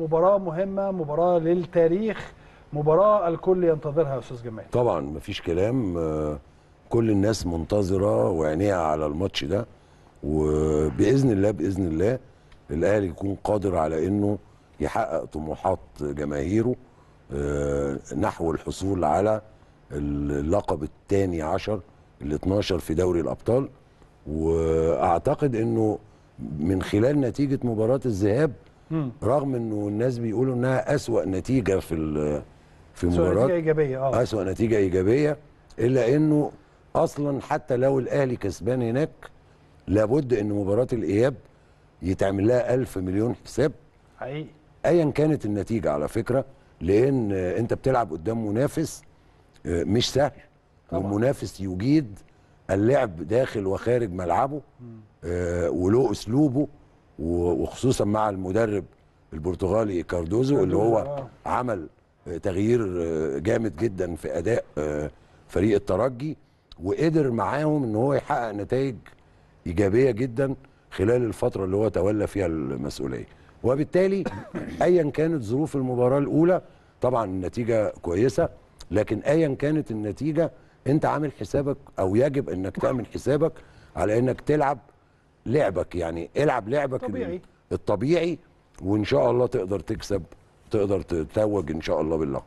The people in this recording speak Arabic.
مباراه مهمه مباراه للتاريخ مباراه الكل ينتظرها يا استاذ جمال طبعا مفيش كلام آه، كل الناس منتظره وعينيها على الماتش ده وباذن الله باذن الله الاهلي يكون قادر على انه يحقق طموحات جماهيره آه، نحو الحصول على اللقب الثاني عشر ال 12 في دوري الابطال واعتقد انه من خلال نتيجه مباراه الذهاب مم. رغم انه الناس بيقولوا انها اسوا نتيجه في في مباراه نتيجه ايجابيه اه اسوا نتيجه ايجابيه الا انه اصلا حتى لو الاهلي كسبان هناك لابد ان مباراه الاياب يتعمل لها 1000 مليون حساب حقيقي ايا كانت النتيجه على فكره لان انت بتلعب قدام منافس آه، مش سهل طبعا. ومنافس يجيد اللعب داخل وخارج ملعبه آه، وله اسلوبه وخصوصا مع المدرب البرتغالي كاردوزو اللي هو آه. عمل آه، تغيير آه، جامد جدا في اداء فريق الترجي وقدر معاهم ان هو يحقق نتائج ايجابيه جدا خلال الفتره اللي هو تولى فيها المسؤوليه وبالتالي ايا كانت ظروف المباراه الاولى طبعا النتيجه كويسه لكن ايا كانت النتيجه انت عامل حسابك او يجب انك تعمل حسابك على انك تلعب لعبك يعني العب لعبك طبيعي. الطبيعي وان شاء الله تقدر تكسب تقدر تتوج ان شاء الله باللقب